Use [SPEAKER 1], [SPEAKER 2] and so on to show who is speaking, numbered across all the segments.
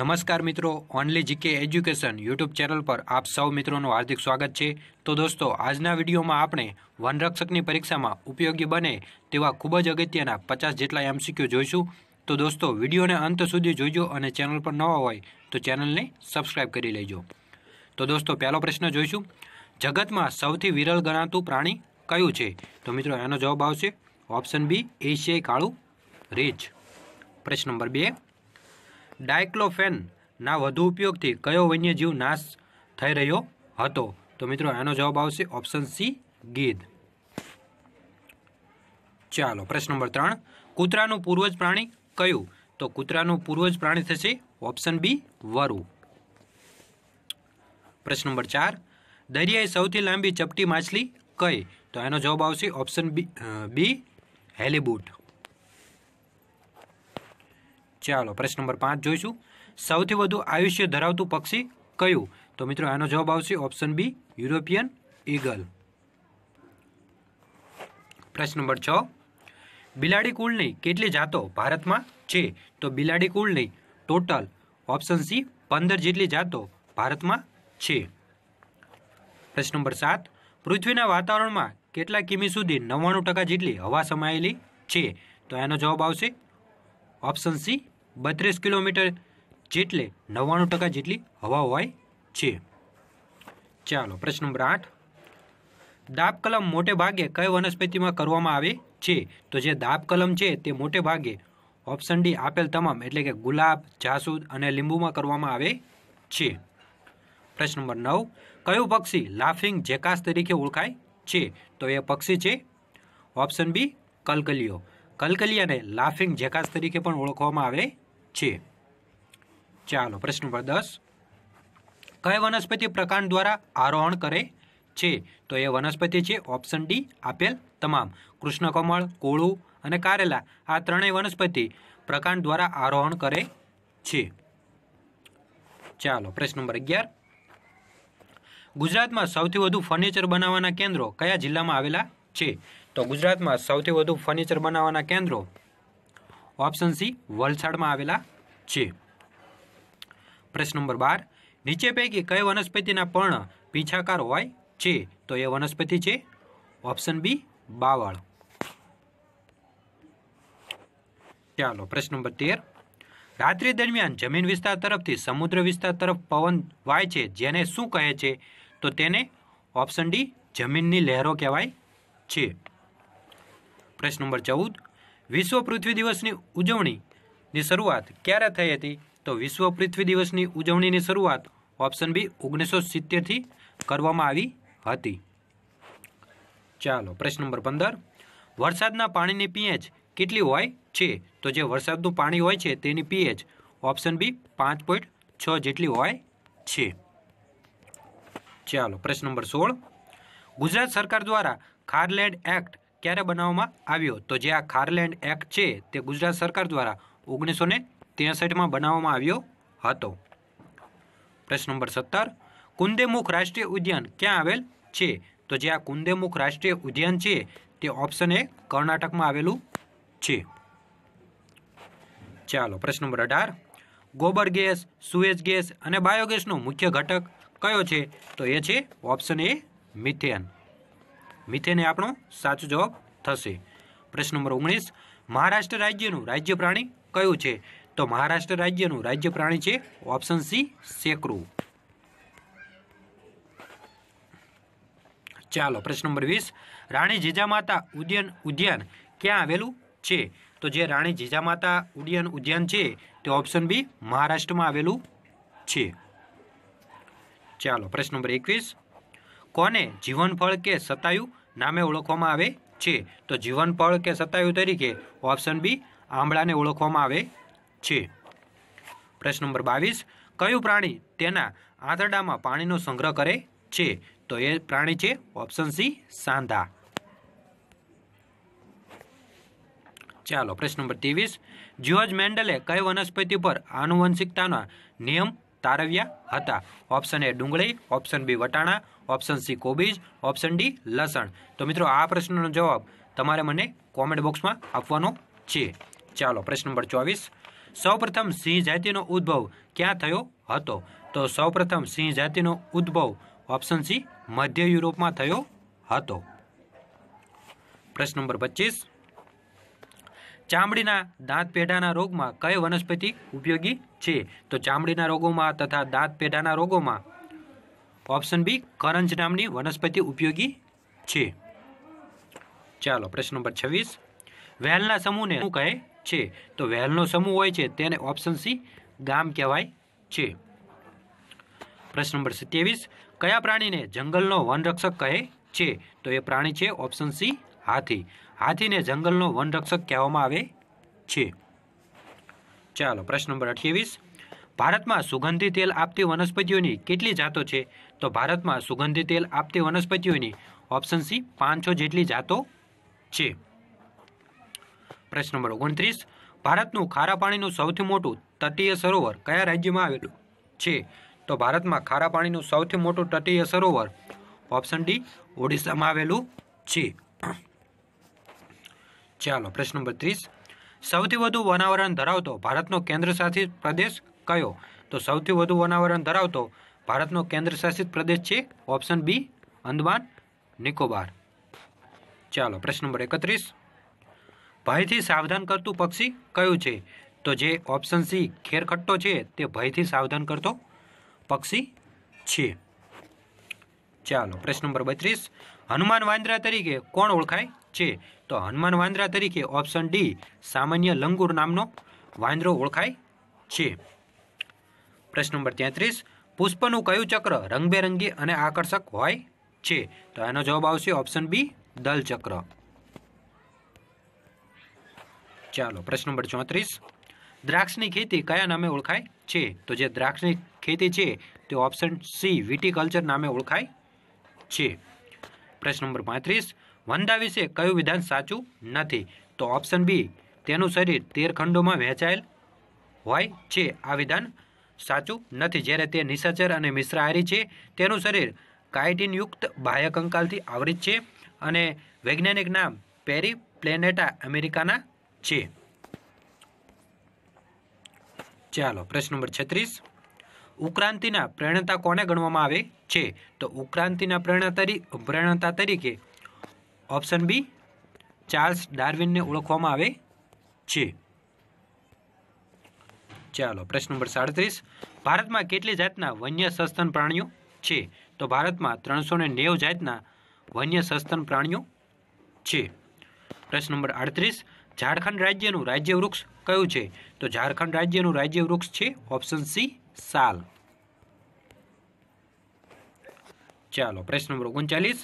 [SPEAKER 1] નમસ્કાર મિત્રો only GK education YouTube channel પર આપ સૌ મિત્રોનું હાર્દિક સ્વાગત છે તો દોસ્તો આજના વિડીયોમાં આપણે વનરક્ષકની પરીક્ષામાં ઉપયોગી બને તેવા ખૂબ જ અગત્યના પચાસ જેટલા એમસીક્યુ જોઈશું તો દોસ્તો વિડીયોને અંત સુધી જોઈજો અને ચેનલ પર નવા હોય તો ચેનલને સબસ્ક્રાઈબ કરી લેજો તો દોસ્તો પહેલો પ્રશ્ન જોઈશું જગતમાં સૌથી વિરલ ગણાતું પ્રાણી કયું છે તો મિત્રો એનો જવાબ આવશે ઓપ્શન બી એશિયાઈ કાળું રીંછ પ્રશ્ન નંબર બે ડાયક્લોફેનના વધુ ઉપયોગથી કયો વન્યજીવ નાશ થઈ રહ્યો હતો તો મિત્રો આનો જવાબ આવશે ઓપ્શન સી ગીધ ચાલો પ્રશ્ન નંબર ત્રણ કૂતરાનું પૂર્વજ પ્રાણી કયું તો કૂતરાનું પૂર્વજ પ્રાણી થશે ઓપ્શન બી વરુ પ્રશ્ન નંબર ચાર દરિયાએ સૌથી લાંબી ચપટી માછલી કઈ તો એનો જવાબ આવશે ઓપ્શન બી બી હેલીબુટ ચાલો પ્રશ્ન નંબર પાંચ જોઈશું સૌથી વધુ આયુષ્ય ધરાવતું પક્ષી કયું તો મિત્રો આનો જવાબ આવશે ઓપ્શન બી યુરોપિયન ઈગલ પ્રશ્ન નંબર છ બિલાડી કુળની કેટલી જાતો ભારતમાં છે તો બિલાડી કુળની ટોટલ ઓપ્શન સી પંદર જેટલી જાતો ભારતમાં છે પ્રશ્ન નંબર સાત પૃથ્વીના વાતાવરણમાં કેટલા કિમી સુધી નવ્વાણું ટકા જેટલી હવા સમાયેલી છે તો એનો જવાબ આવશે ઓપ્શન સી બત્રીસ કિલોમીટર જેટલે નવ્વાણું ટકા જેટલી હવા હોય છે ચાલો પ્રશ્ન નંબર આઠ દાબ કલમ મોટે ભાગે કઈ વનસ્પતિમાં કરવામાં આવે છે તો જે દાબ કલમ છે તે મોટે ભાગે ઓપ્શન ડી આપેલ તમામ એટલે કે ગુલાબ જાસૂદ અને લીંબુમાં કરવામાં આવે છે પ્રશ્ન નંબર નવ કયું પક્ષી લાફિંગ જેકાસ તરીકે ઓળખાય છે તો એ પક્ષી છે ઓપ્શન બી કલકલિયો કલકલિયાને લાફિંગ જેકાસ તરીકે પણ ઓળખવામાં આવે છે ચાલો પ્રશ્ન નંબર દસ કઈ વનસ્પતિ પ્રકાંડ દ્વારા આરોહણ કરે છે તો એ વનસ્પતિ છે ઓપ્શન ડી આપેલ તમામ કૃષ્ણકમળ કોળું અને કારેલા આ ત્રણેય વનસ્પતિ પ્રકાંડ દ્વારા આરોહણ કરે છે ચાલો પ્રશ્ન નંબર અગિયાર ગુજરાતમાં સૌથી વધુ ફર્નિચર બનાવવાના કેન્દ્રો કયા જિલ્લામાં આવેલા છે તો ગુજરાતમાં સૌથી વધુ ફર્નિચર બનાવવાના કેન્દ્રો ઓપ્શન સી વલસાડમાં આવેલા છે પ્રશ્ન નંબર બાર નીચે પૈકી કઈ વનસ્પતિના પર્ણ પીછાકાર હોય છે તો એ વનસ્પતિ છે ઓપ્શન બી બાવળ ચાલો પ્રશ્ન નંબર તેર રાત્રિ દરમિયાન જમીન વિસ્તાર તરફથી સમુદ્ર વિસ્તાર તરફ પવન વાય છે જેને શું કહે છે તો તેને ઓપ્શન ડી જમીનની લહેરો કહેવાય છે પ્રશ્ન નંબર ચૌદ વિશ્વ પૃથ્વી દિવસની ઉજવણીની શરૂઆત ક્યારે થઈ હતી તો વિશ્વ પૃથ્વી દિવસની ઉજવણીની શરૂઆત ઓપ્શન બી ઓગણીસો સિત્તેરથી કરવામાં આવી હતી ચાલો પ્રશ્ન નંબર પંદર વરસાદના પાણીની પીએચ કેટલી હોય છે તો જે વરસાદનું પાણી હોય છે તેની પીએચ ઓપ્શન બી પાંચ પોઈન્ટ છ જેટલી હોય છે ચાલો પ્રશ્ન નંબર સોળ ગુજરાત સરકાર દ્વારા ખારલેન્ડ એક્ટ ક્યારે બનાવવામાં આવ્યો તો જે આ ખારલેન્ડ એક્ટ છે તે ગુજરાત સરકાર દ્વારા ઓગણીસો ને ત્રેસઠમાં બનાવવામાં આવ્યો હતો પ્રશ્ન નંબર સત્તર કુંદેમુખ રાષ્ટ્રીય ઉદ્યાન ક્યાં આવેલ છે તો જે આ કુંદેમુખ રાષ્ટ્રીય ઉદ્યાન છે તે ઓપ્શન એ કર્ણાટકમાં આવેલું છે ચાલો પ્રશ્ન નંબર અઢાર ગોબર ગેસ સુએજ ગેસ અને બાયોગેસનો મુખ્ય ઘટક કયો છે તો એ છે ઓપ્શન એ મિથેન મિથેન એ આપણો સાચો જવાબ થશે પ્રશ્ન નંબર ઓગણીસ મહારાષ્ટ્ર રાજ્યનું રાજ્ય પ્રાણી કયું છે તો મહારાષ્ટ્ર રાજ્યનું રાજ્ય પ્રાણી છે ઓપ્શન સી સેકરું ચાલો પ્રશ્ન નંબર વીસ રાણી જીજામાતા ઉદ્યાન ઉદ્યાન ક્યાં આવેલું છે તો જે રાણી જીજામાતા ઉડ્યાન ઉદ્યાન છે તે ઓપ્શન બી મહારાષ્ટ્રમાં આવેલું છે ચાલો પ્રશ્ન નંબર એકવીસ કોને જીવનફળ કે સતાયું નામે ઓળખવામાં આવે છે તો જીવનફળ કે સતાયુ તરીકે ઓપ્શન બી આંબળાને ઓળખવામાં આવે છે પ્રશ્ન નંબર બાવીસ કયું પ્રાણી તેના આંતરડામાં પાણીનો સંગ્રહ કરે છે તો એ પ્રાણી છે ઓપ્શન સી સાંધા ચાલો પ્રશ્ન નંબર ત્રેવીસ જ્યોર્જ મેન્ડલે કઈ વનસ્પતિ પર આનુવંશિકતાના નિયમ તારવ્યા હતા ઓપ્શન એ ડુંગળી ઓપ્શન બી વટાણા ઓપ્શન સી કોબીજ ઓપ્શન ડી લસણ તો મિત્રો આ પ્રશ્નનો જવાબ તમારે મને કોમેન્ટ બોક્સમાં આપવાનો છે ચાલો પ્રશ્ન નંબર ચોવીસ સૌપ્રથમ સિંહ જાતિનો ઉદ્ભવ ક્યાં થયો હતો તો સૌપ્રથમ સિંહ જાતિનો ઉદ્ભવ ઓપ્શન સી મધ્ય યુરોપમાં થયો હતો પ્રશ્ન નંબર પચીસ ચામડીના દાંત પેઢાના રોગમાં કઈ વનસ્પતિ ઉપયોગી છે તો ચામડીના રોગોમાં તથા દાંત પેઢાના રોગોમાં ઓપ્શન બી કરંજ નામની વનસ્પતિ ઉપયોગી છે ચાલો પ્રશ્ન નંબર છવ્વીસ વહેલના સમૂહને શું કહે છે તો વહેલનો સમૂહ હોય છે તેને ઓપ્શન સી ગામ કહેવાય છે પ્રશ્ન નંબર સત્યાવીસ કયા પ્રાણીને જંગલનો વનરક્ષક કહે છે તો એ પ્રાણી છે ઓપ્શન સી હાથી હાથીને જંગલનો વનરક્ષક કહેવામાં આવે છે ચાલો પ્રશ્ન નંબર અઠ્યાવીસ ભારતમાં સુગંધી તેલ આપતી વનસ્પતિઓની કેટલી જાતો છે તો ભારતમાં સુગંધી તેલ આપતી વનસ્પતિઓની ઓપ્શન સી પાંચ પાંચસો જેટલી જાતો છે પ્રશ્ન નંબર ઓગણત્રીસ ભારતનું ખારા પાણીનું સૌથી મોટું તટીય સરોવર કયા રાજ્યમાં આવેલું છે તો ભારતમાં ખારા પાણીનું સૌથી મોટું તટીય સરોવર ઓપ્શન ડી ઓડિશામાં આવેલું છે ચાલો પ્રશ્ન નંબર ત્રીસ સૌથી વધુ વનાવરણ ધરાવતો ભારતનો કેન્દ્ર શાસિત પ્રદેશ કયો તો સૌથી વધુ વનાવરણ ધરાવતો ભારતનો કેન્દ્રશાસિત પ્રદેશ છે ઓપ્શન બી અંદમાન નિકોબાર ચાલો પ્રશ્ન નંબર એકત્રીસ ભયથી સાવધાન કરતું પક્ષી કયું છે તો જે ઓપ્શન સી ખેરખટ્ટો છે તે ભયથી સાવધાન કરતો પક્ષી છે ચાલો પ્રશ્ન નંબર બત્રીસ હનુમાન વાંદરા તરીકે કોણ ઓળખાય છે તો હનુમાન વાંદરા તરીકે ઓપ્શન ડી સામાન્ય લંગુર નામનો વાંદરો ઓળખાય છે પ્રશ્ન નંબર તેત્રીસ પુષ્પનું કયું ચક્ર રંગબેરંગી અને આકર્ષક હોય છે તો એનો જવાબ આવશે ઓપ્શન બી દલ ચક્ર ચાલો પ્રશ્ન નંબર ચોત્રીસ દ્રાક્ષની ખેતી કયા નામે ઓળખાય છે તો જે દ્રાક્ષની ખેતી છે તે ઓપ્શન સી વીટી કલ્ચર નામે ઓળખાય છે પ્રશ્ન નંબર પાંત્રીસ વંદા વિશે કયું વિધાન સાચું નથી તો ઓપ્શન બી તેનું શરીર તેર ખંડોમાં વહેંચાયેલ હોય છે આ વિધાન સાચું નથી જ્યારે તે નિશાચર અને મિશ્રાહારી છે તેનું શરીર કાઇટિનયુક્ત બાહ્ય કંકાલથી આવૃત છે અને વૈજ્ઞાનિક નામ પેરી પ્લેનેટા અમેરિકાના છે ચાલો પ્રશ્ન નંબર છત્રીસ ઉક્રાંતિના પ્રેરણતા કોને ગણવામાં આવે છે તો ઉક્રાંતિના પ્રેરણા પ્રેરણતા તરીકે ઓપ્શન બી ચાર્લ્સ ડાર્વિનને ઓળખવામાં આવે છે ચાલો પ્રશ્ન નંબર સાડત્રીસ ભારતમાં કેટલી જાતના વન્ય સસ્તન પ્રાણીઓ છે તો ભારતમાં ત્રણસો ને નેવ જાતના વન્ય સસ્તન પ્રાણીઓ છે પ્રશ્ન નંબર આડત્રીસ ઝારખંડ રાજ્યનું રાજ્ય વૃક્ષ કયું છે તો ઝારખંડ રાજ્યનું રાજ્ય વૃક્ષ છે ઓપ્શન સી સાલ ચાલો પ્રશ્ન નંબર ઓગણચાલીસ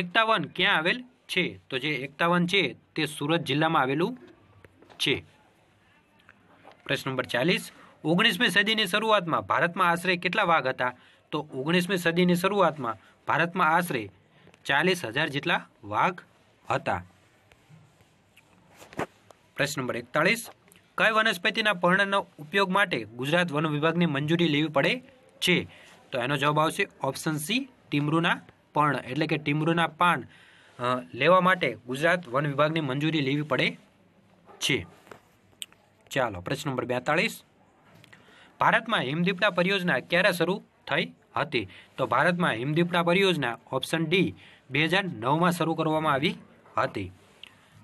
[SPEAKER 1] એકતાવન ક્યાં આવેલ છે તો જે એકતાવન છે તે સુરત જિલ્લામાં આવેલું છે પ્રશ્ન નંબર ચાલીસ ઓગણીસમી સદીની શરૂઆતમાં ભારતમાં આશરે કેટલા વાઘ હતા તો ઓગણીસમી સદીની શરૂઆતમાં ભારતમાં આશરે ચાલીસ હજાર જેટલા વાઘ હતા પ્રશ્ન નંબર એકતાળીસ કઈ વનસ્પતિના પર્ણના ઉપયોગ માટે ગુજરાત વન વિભાગની મંજૂરી લેવી પડે છે તો એનો જવાબ આવશે ઓપ્શન સી ટીમરૂના પર્ણ એટલે કે ટીમરૂના પાન લેવા માટે ગુજરાત વન વિભાગની મંજૂરી લેવી પડે છે ચાલો પ્રશ્ન નંબર બેતાળીસ ભારતમાં હિમદીપડા પરિયોજના ક્યારે શરૂ થઈ હતી તો ભારતમાં હિમદીપડા પરિયોજના ઓપ્શન ડી બે હજાર નવમાં શરૂ કરવામાં આવી હતી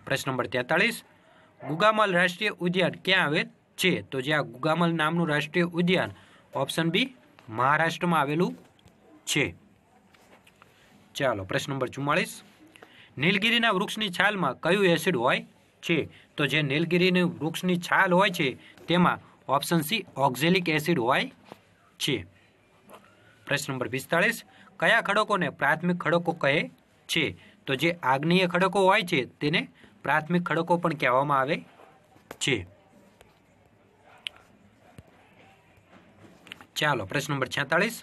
[SPEAKER 1] પ્રશ્ન નંબર તેતાળીસ ગુગામલ રાષ્ટ્રીય ઉદ્યાન ક્યાં આવે છે તો જ્યાં ગુગામલ નામનું રાષ્ટ્રીય ઉદ્યાન ઓપ્શન બી મહારાષ્ટ્રમાં આવેલું છે ચાલો પ્રશ્ન નંબર ચુમ્માળીસ નીલગીરીના વૃક્ષની છાલમાં કયું એસિડ હોય છે તો જે નીલગીરીની વૃક્ષની છાલ હોય છે તેમાં ઓપ્શન સી ઓક્ઝેલિક એસિડ હોય છે પ્રશ્ન નંબર પિસ્તાળીસ કયા ખડકોને પ્રાથમિક ખડકો કહે છે તો જે આગ્નેય ખડકો હોય છે તેને પ્રાથમિક ખડકો પણ કહેવામાં આવે છે ચાલો પ્રશ્ન નંબર છેતાળીસ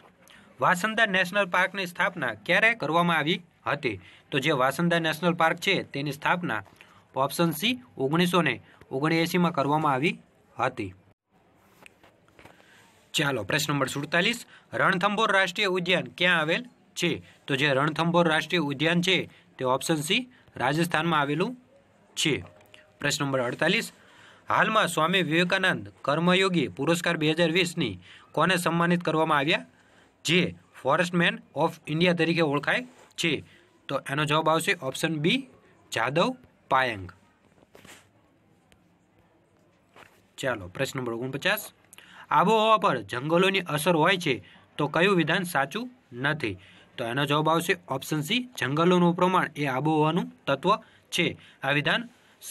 [SPEAKER 1] વાસંદા નેશનલ પાર્કની સ્થાપના ક્યારે કરવામાં આવી હતી તો જે વાસંદા નેશનલ પાર્ક છે તેની સ્થાપના ઓપ્શન સી ઓગણીસો ને ઓગણએંસીમાં કરવામાં આવી હતી ચાલો પ્રશ્ન નંબર સુડતાલીસ રણથંભોર રાષ્ટ્રીય ઉદ્યાન ક્યાં આવેલ છે તો જે રણથંભોર રાષ્ટ્રીય ઉદ્યાન છે તે ઓપ્શન સી રાજસ્થાનમાં આવેલું છે પ્રશ્ન નંબર અડતાલીસ હાલમાં સ્વામી વિવેકાનંદ કર્મયોગી પુરસ્કાર બે હજાર વીસની કોને સન્માનિત કરવામાં આવ્યા જે ફોરેસ્ટમેન ઓફ ઇન્ડિયા તરીકે ઓળખાય છે તો એનો જવાબ આવશે ઓપ્શન બી જાદવ પાયંગ ચાલો પ્રશ્ન નંબર ઓગણપચાસ આબોહવા પર જંગલોની અસર હોય છે તો કયું વિધાન સાચું નથી તો એનો જવાબ આવશે ઓપ્શન સી જંગલોનું પ્રમાણ એ આબોહવાનું તત્વ છે આ વિધાન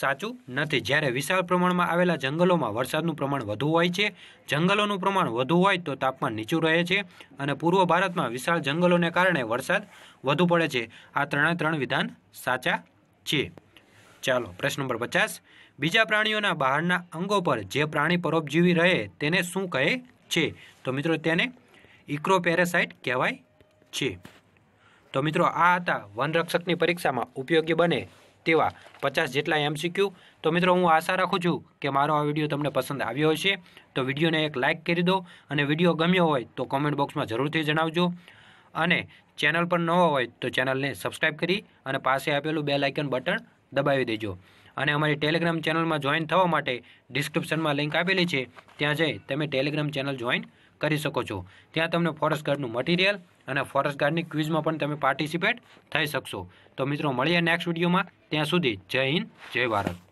[SPEAKER 1] સાચું નથી જ્યારે વિશાળ પ્રમાણમાં આવેલા જંગલોમાં વરસાદનું પ્રમાણ વધુ હોય છે જંગલોનું પ્રમાણ વધુ હોય તો તાપમાન નીચું રહે છે અને પૂર્વ ભારતમાં વિશાળ જંગલોને કારણે વરસાદ વધુ પડે છે આ ત્રણે ત્રણ વિધાન સાચા છે ચાલો પ્રશ્ન નંબર પચાસ બીજા પ્રાણીઓના બહારના અંગો પર જે પ્રાણી પરોપજીવી રહે તેને શું કહે છે તો મિત્રો તેને ઇક્રો પેરેસાઇટ કહેવાય છે તો મિત્રો આ હતા વનરક્ષકની પરીક્ષામાં ઉપયોગી બને તેવા પચાસ જેટલા એમસીક્યુ તો મિત્રો હું આશા રાખું છું કે મારો આ વિડીયો તમને પસંદ આવ્યો હશે તો વિડીયોને એક લાઇક કરી દો અને વિડીયો ગમ્યો હોય તો કોમેન્ટ બોક્સમાં જરૂરથી જણાવજો અને ચેનલ પર ન હોય તો ચેનલને સબસ્ક્રાઈબ કરી અને પાસે આપેલું બે લાઇકન બટન દબાવી દેજો અને અમારી ટેલિગ્રામ ચેનલમાં જોઈન થવા માટે ડિસ્ક્રિપ્શનમાં લિંક આપેલી છે ત્યાં જઈ તમે ટેલિગ્રામ ચેનલ જોઈન કરી શકો છો ત્યાં તમને ફોરેસ્ટ ગાર્ડનું મટીરિયલ અને ફોરેસ્ટ ગાર્ડની ક્વિઝમાં પણ તમે પાર્ટિસિપેટ થઈ શકશો તો મિત્રો મળીએ નેક્સ્ટ વિડીયોમાં ત્યાં સુધી જય હિન્દ જય ભારત